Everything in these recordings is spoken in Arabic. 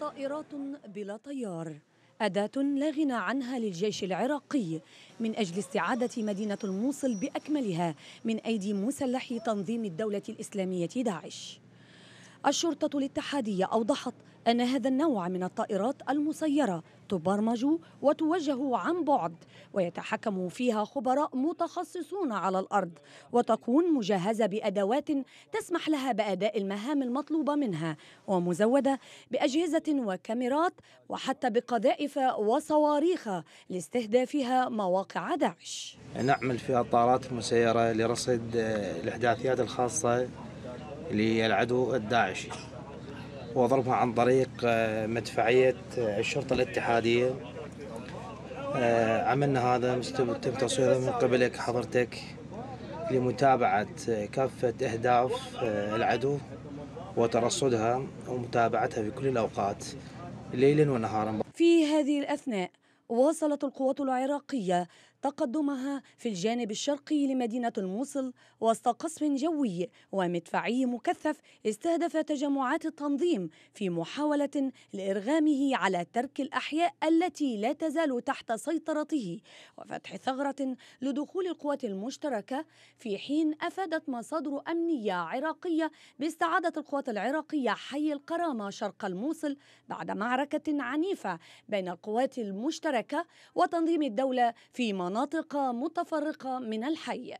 طائرات بلا طيار أداة لا غنى عنها للجيش العراقي من أجل استعادة مدينة الموصل بأكملها من أيدي مسلحي تنظيم الدولة الإسلامية داعش الشرطة الاتحادية أوضحت أن هذا النوع من الطائرات المسيرة تبرمج وتوجه عن بعد ويتحكم فيها خبراء متخصصون على الارض وتكون مجهزه بادوات تسمح لها باداء المهام المطلوبه منها ومزوده باجهزه وكاميرات وحتى بقذائف وصواريخ لاستهدافها مواقع داعش. نعمل فيها طائرات مسيره لرصد الاحداثيات آه، الخاصه للعدو الداعشي. وضربها عن طريق آه، مدفعية آه، الشرطة الاتحادية آه، عملنا هذا تم تصويره من قبلك حضرتك لمتابعة كافة أهداف العدو وترصدها ومتابعتها في كل الأوقات ليلا ونهارا في هذه الأثناء واصلت القوات العراقية تقدمها في الجانب الشرقي لمدينة الموصل وسط قصف جوي ومدفعي مكثف استهدف تجمعات التنظيم في محاولة لإرغامه على ترك الأحياء التي لا تزال تحت سيطرته وفتح ثغرة لدخول القوات المشتركة في حين أفادت مصادر أمنية عراقية باستعادة القوات العراقية حي الكرامة شرق الموصل بعد معركة عنيفة بين القوات المشتركة وتنظيم الدولة في مناطق مناطق متفرقة من الحي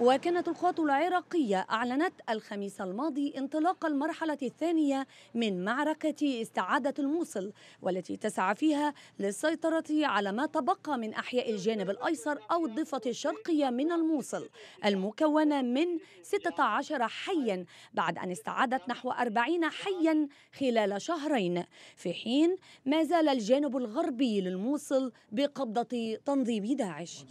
وكانت القوات العراقية أعلنت الخميس الماضي انطلاق المرحلة الثانية من معركة استعادة الموصل والتي تسعى فيها للسيطرة على ما تبقى من أحياء الجانب الأيسر أو الضفة الشرقية من الموصل المكونة من 16 حيا بعد أن استعادت نحو 40 حيا خلال شهرين في حين ما زال الجانب الغربي للموصل بقبضة تنظيم داعش